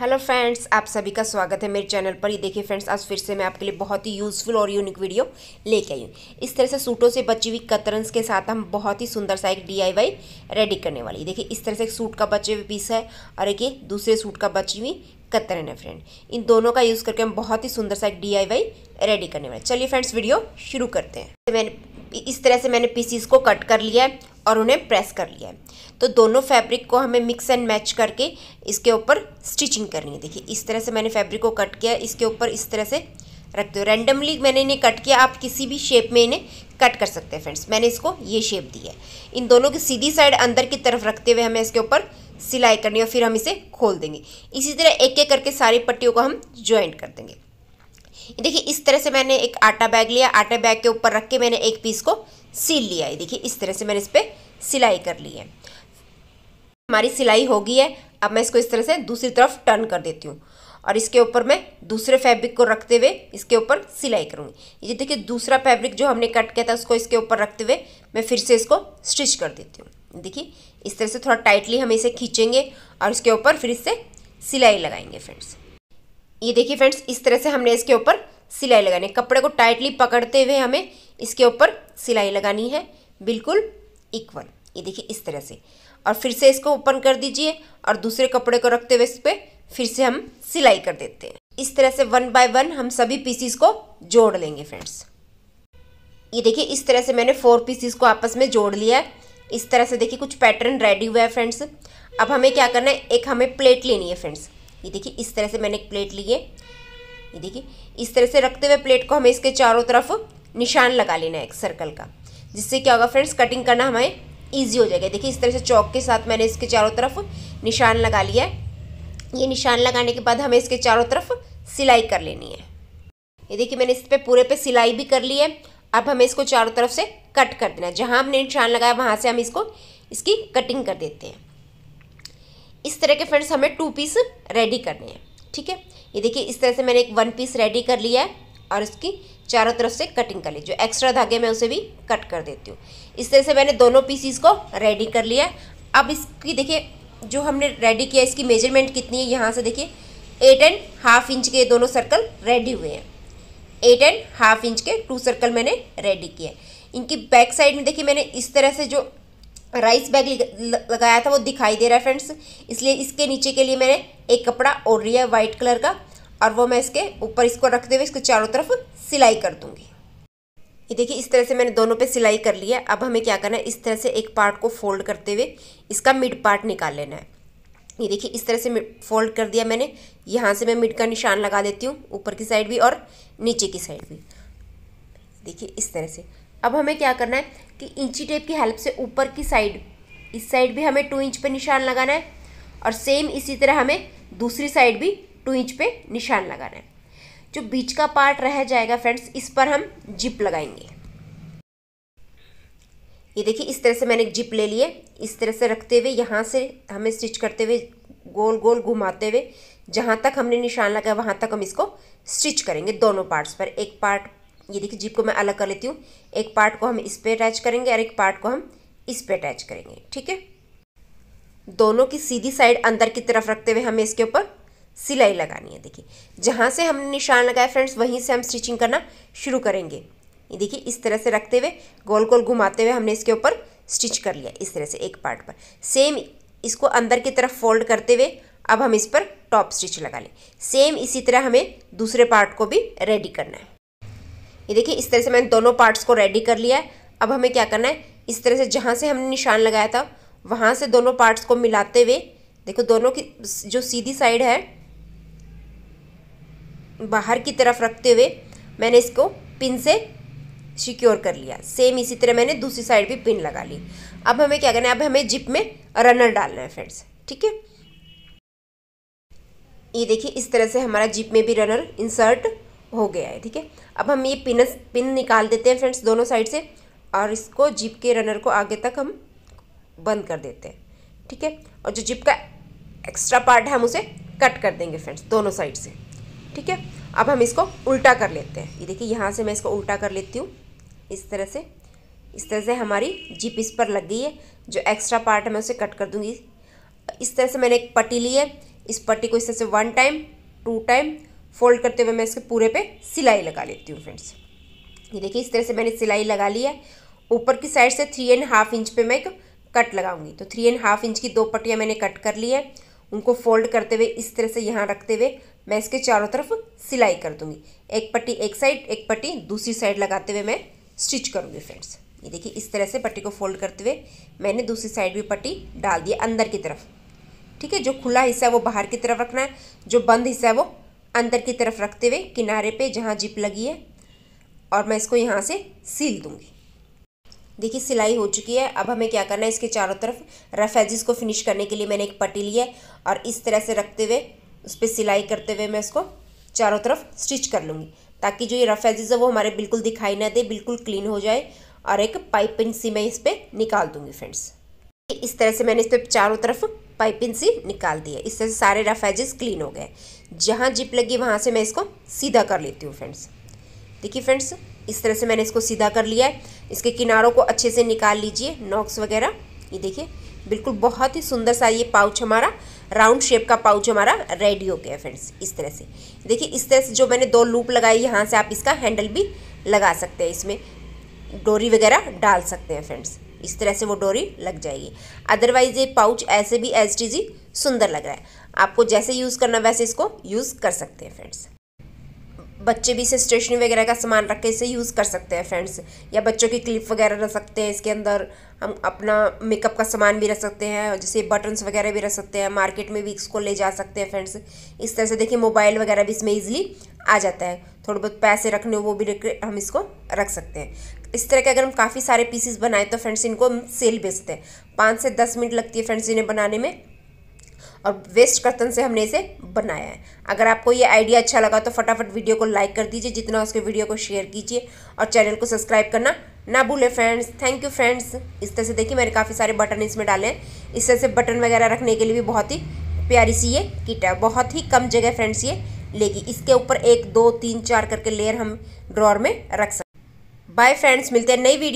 hello friends आप सभी का स्वागत है मेरे चैनल पर ये देखिए फ्रेंड्स आज फिर से मैं आपके लिए बहुत ही यूज़फुल और यूनिक वीडियो लेके आई हूँ इस तरह से सूटों से बची हुई कतरंस के साथ हम बहुत ही सुंदर सा एक डीआईवाई रेडी करने वाली देखिए इस तरह से एक सूट का बचे हुए पीस है और एक ये दूसरे सूट का बची हुई कतरन है फ्रेंड इन दोनों का यूज़ करके हम बहुत ही सुंदर सा एक डी रेडी करने वाले चलिए फ्रेंड्स वीडियो शुरू करते हैं मैंने इस तरह से मैंने पीसीस को कट कर लिया है और उन्हें प्रेस कर लिया है तो दोनों फैब्रिक को हमें मिक्स एंड मैच करके इसके ऊपर स्टिचिंग करनी है देखिए इस तरह से मैंने फैब्रिक को कट किया इसके ऊपर इस तरह से रख दो रैंडमली मैंने इन्हें कट किया आप किसी भी शेप में इन्हें कट कर सकते हैं फ्रेंड्स मैंने इसको ये शेप दी है इन दोनों की सीधी साइड अंदर की तरफ रखते हुए हमें इसके ऊपर सिलाई करनी और फिर हम इसे खोल देंगे इसी तरह एक एक करके सारी पट्टियों को हम ज्वाइंट कर देंगे देखिए इस तरह से मैंने एक आटा बैग लिया आटा बैग के ऊपर रख के मैंने एक पीस को सील लिया है देखिए इस तरह से मैंने इस पर सिलाई कर ली है हमारी सिलाई हो गई है अब मैं इसको इस तरह से दूसरी तरफ टर्न कर देती हूँ और इसके ऊपर मैं दूसरे फैब्रिक को रखते हुए इसके ऊपर सिलाई करूँगी ये देखिए दूसरा फैब्रिक जो हमने कट किया था उसको इसके ऊपर रखते हुए मैं फिर से इसको स्टिच कर देती हूँ देखिए इस तरह से थोड़ा टाइटली हम इसे खींचेंगे और इसके ऊपर फिर इससे सिलाई लगाएंगे फ्रेंड्स ये देखिए फ्रेंड्स इस तरह से हमने इसके ऊपर सिलाई लगानी है कपड़े को टाइटली पकड़ते हुए हमें इसके ऊपर सिलाई लगानी है बिल्कुल इक्वल ये देखिए इस तरह से और फिर से इसको ओपन कर दीजिए और दूसरे कपड़े को रखते हुए इस पर फिर से हम सिलाई कर देते हैं इस तरह से वन बाय वन हम सभी पीसीस को जोड़ लेंगे फ्रेंड्स ये देखिए इस तरह से मैंने फोर पीसीस को आपस में जोड़ लिया है इस तरह से देखिए कुछ पैटर्न रेडी हुआ है फ्रेंड्स अब हमें क्या करना है एक हमें प्लेट लेनी है फ्रेंड्स ये देखिए इस तरह से मैंने एक प्लेट ली है ये देखिए इस तरह से रखते हुए प्लेट को हमें इसके चारों तरफ निशान लगा लेना है एक सर्कल का जिससे क्या होगा फ्रेंड्स कटिंग करना हमें ईजी हो जाएगा देखिए इस तरह से चौक के साथ मैंने इसके चारों तरफ निशान लगा लिया है ये निशान लगाने के बाद हमें इसके चारों तरफ सिलाई कर लेनी है ये देखिए मैंने इस पर पूरे पे सिलाई भी कर ली है अब हमें इसको चारों तरफ से कट कर देना है जहाँ हमने निशान लगाया वहाँ से हम इसको इसकी कटिंग कर देते हैं इस तरह के फ्रेंड्स हमें टू पीस रेडी करने हैं ठीक है ये देखिए इस तरह से मैंने एक वन पीस रेडी कर लिया है और इसकी चारों तरफ से कटिंग कर लीजिए एक्स्ट्रा धागे मैं उसे भी कट कर देती हूँ इस तरह से मैंने दोनों पीसीस को रेडी कर लिया अब इसकी देखिए जो हमने रेडी किया इसकी मेजरमेंट कितनी है यहाँ से देखिए एट एंड हाफ इंच के दोनों सर्कल रेडी हुए हैं एट एंड हाफ इंच के टू सर्कल मैंने रेडी किए इनकी बैक साइड में देखिए मैंने इस तरह से जो राइस बैग लगाया था वो दिखाई दे रहा है फ्रेंड्स इसलिए इसके नीचे के लिए मैंने एक कपड़ा और लिया वाइट कलर का और वो मैं इसके ऊपर इसको रखते हुए इसको चारों तरफ सिलाई कर दूँगी ये देखिए इस तरह से मैंने दोनों पे सिलाई कर लिया अब हमें क्या करना है इस तरह से एक पार्ट को फोल्ड करते हुए इसका मिड पार्ट निकाल लेना है ये देखिए इस तरह से फोल्ड कर दिया मैंने यहाँ से मैं मिड का निशान लगा देती हूँ ऊपर की साइड भी और नीचे की साइड भी देखिए इस तरह से अब हमें क्या करना है कि इंची टेप की हेल्प से ऊपर की साइड इस साइड भी हमें टू इंच पर निशान लगाना है और सेम इसी तरह हमें दूसरी साइड भी टू इंच पे निशान लगाना है जो बीच का पार्ट रह जाएगा फ्रेंड्स इस पर हम जिप लगाएंगे ये देखिए इस तरह से मैंने जिप ले लिए इस तरह से रखते हुए यहाँ से हमें स्टिच करते हुए गोल गोल घुमाते हुए जहाँ तक हमने निशान लगाया वहाँ तक हम इसको स्टिच करेंगे दोनों पार्ट्स पर एक पार्ट ये देखिए जिप को मैं अलग कर लेती हूँ एक पार्ट को हम इस पर अटैच करेंगे और एक पार्ट को हम इस पर अटैच करेंगे ठीक है दोनों की सीधी साइड अंदर की तरफ रखते हुए हमें इसके ऊपर सिलाई लगानी है देखिए जहाँ से हमने निशान लगाया फ्रेंड्स वहीं से हम स्टिचिंग करना शुरू करेंगे ये देखिए इस तरह से रखते हुए गोल गोल घुमाते हुए हमने इसके ऊपर स्टिच कर लिया इस तरह से एक पार्ट पर सेम इसको अंदर की तरफ फोल्ड करते हुए अब हम इस पर टॉप स्टिच लगा लें सेम इसी तरह हमें दूसरे पार्ट को भी रेडी करना है ये देखिए इस तरह से मैंने दोनों पार्ट्स को रेडी कर लिया है अब हमें क्या करना है इस तरह से जहाँ से हमने निशान लगाया था वहाँ से दोनों पार्ट्स को मिलाते हुए देखो दोनों की जो सीधी साइड है बाहर की तरफ रखते हुए मैंने इसको पिन से सिक्योर कर लिया सेम इसी तरह मैंने दूसरी साइड भी पिन लगा ली अब हमें क्या करना है अब हमें जिप में रनर डालना है फ्रेंड्स ठीक है ये देखिए इस तरह से हमारा जिप में भी रनर इंसर्ट हो गया है ठीक है अब हम ये पिन पिन निकाल देते हैं फ्रेंड्स दोनों साइड से और इसको जिप के रनर को आगे तक हम बंद कर देते हैं ठीक है और जो जिप का एक्स्ट्रा पार्ट है हम उसे कट कर देंगे फ्रेंड्स दोनों साइड से ठीक है अब हम इसको उल्टा कर लेते हैं ये देखिए यहाँ से मैं इसको उल्टा कर लेती हूँ इस तरह से इस तरह से हमारी जिप इस पर लग गई है जो एक्स्ट्रा पार्ट है मैं उसे कट कर दूँगी इस तरह से मैंने एक पट्टी ली है इस पट्टी को इस तरह से one time two time fold करते हुए मैं इसके पूरे पे सिलाई लगा लेती हूँ फ्रेंड्स ये देखिए इस तरह से मैंने सिलाई लगा ली है ऊपर की साइड से थ्री एंड हाफ इंच पे मैं एक कट लगाऊंगी तो थ्री एंड हाफ इंच की दो पट्टियाँ मैंने कट कर ली है उनको फोल्ड करते हुए इस तरह से यहाँ रखते हुए मैं इसके चारों तरफ सिलाई कर दूँगी एक पट्टी एक साइड एक पट्टी दूसरी साइड लगाते हुए मैं स्टिच करूंगी फ्रेंड्स ये देखिए इस तरह से पट्टी को फोल्ड करते हुए मैंने दूसरी साइड भी पट्टी डाल दी अंदर की तरफ ठीक है जो खुला हिस्सा है वो बाहर की तरफ रखना है जो बंद हिस्सा है वो अंदर की तरफ रखते हुए किनारे पे जहाँ जिप लगी है और मैं इसको यहाँ से सील दूँगी देखिए सिलाई हो चुकी है अब हमें क्या करना है इसके चारों तरफ रफ एजिस को फिनिश करने के लिए मैंने एक पट्टी ली है और इस तरह से रखते हुए उस पर सिलाई करते हुए मैं इसको चारों तरफ स्टिच कर लूँगी ताकि जो ये रफ एजेज है वो हमारे बिल्कुल दिखाई ना दे बिल्कुल क्लीन हो जाए और एक पाइपिंग सी मैं इस पर निकाल दूँगी फ्रेंड्स इस तरह से मैंने इस पर चारों तरफ पाइपिंग सी निकाल दी है इस तरह से सारे रफ एजेस क्लीन हो गए जहाँ जिप लगी वहाँ से मैं इसको सीधा कर लेती हूँ फ्रेंड्स देखिए फ्रेंड्स इस तरह से मैंने इसको सीधा कर लिया है इसके किनारों को अच्छे से निकाल लीजिए नॉक्स वगैरह ये देखिए बिल्कुल बहुत ही सुंदर सा ये पाउच हमारा राउंड शेप का पाउच हमारा रेडी हो गया फ्रेंड्स इस तरह से देखिए इस तरह से जो मैंने दो लूप लगाई यहाँ से आप इसका हैंडल भी लगा सकते हैं इसमें डोरी वगैरह डाल सकते हैं फ्रेंड्स इस तरह से वो डोरी लग जाएगी अदरवाइज़ ये पाउच ऐसे भी एज सुंदर लग रहा है आपको जैसे यूज़ करना वैसे इसको यूज़ कर सकते हैं फ्रेंड्स बच्चे भी इसे स्टेशनरी वगैरह का सामान रख के इसे यूज़ कर सकते हैं फ्रेंड्स या बच्चों की क्लिप वगैरह रख सकते हैं इसके अंदर हम अपना मेकअप का सामान भी रख सकते हैं जैसे बटन्स वगैरह भी रख सकते हैं मार्केट में भी इसको ले जा सकते हैं फ्रेंड्स इस तरह से देखिए मोबाइल वगैरह भी इसमें ईजिली आ जाता है थोड़े बहुत पैसे रखने वो भी हम इसको रख सकते हैं इस तरह के अगर हम काफ़ी सारे पीसेस बनाए तो फ्रेंड्स इनको हम सेल बेचते हैं पाँच से दस मिनट लगती है फ्रेंड्स इन्हें बनाने में और वेस्ट कर्तन से हमने इसे बनाया है अगर आपको ये आइडिया अच्छा लगा तो फटाफट वीडियो को लाइक कर दीजिए जितना उसके वीडियो को शेयर कीजिए और चैनल को सब्सक्राइब करना ना भूलें फ्रेंड्स थैंक यू फ्रेंड्स इस तरह से देखिए मैंने काफ़ी सारे बटन इसमें डाले हैं इस तरह से बटन वगैरह रखने के लिए भी बहुत ही प्यारी सी ये किट है बहुत ही कम जगह फ्रेंड्स ये लेगी इसके ऊपर एक दो तीन चार करके लेयर हम ड्रॉर में रख सकते बाय फ्रेंड्स मिलते हैं नई वीडियो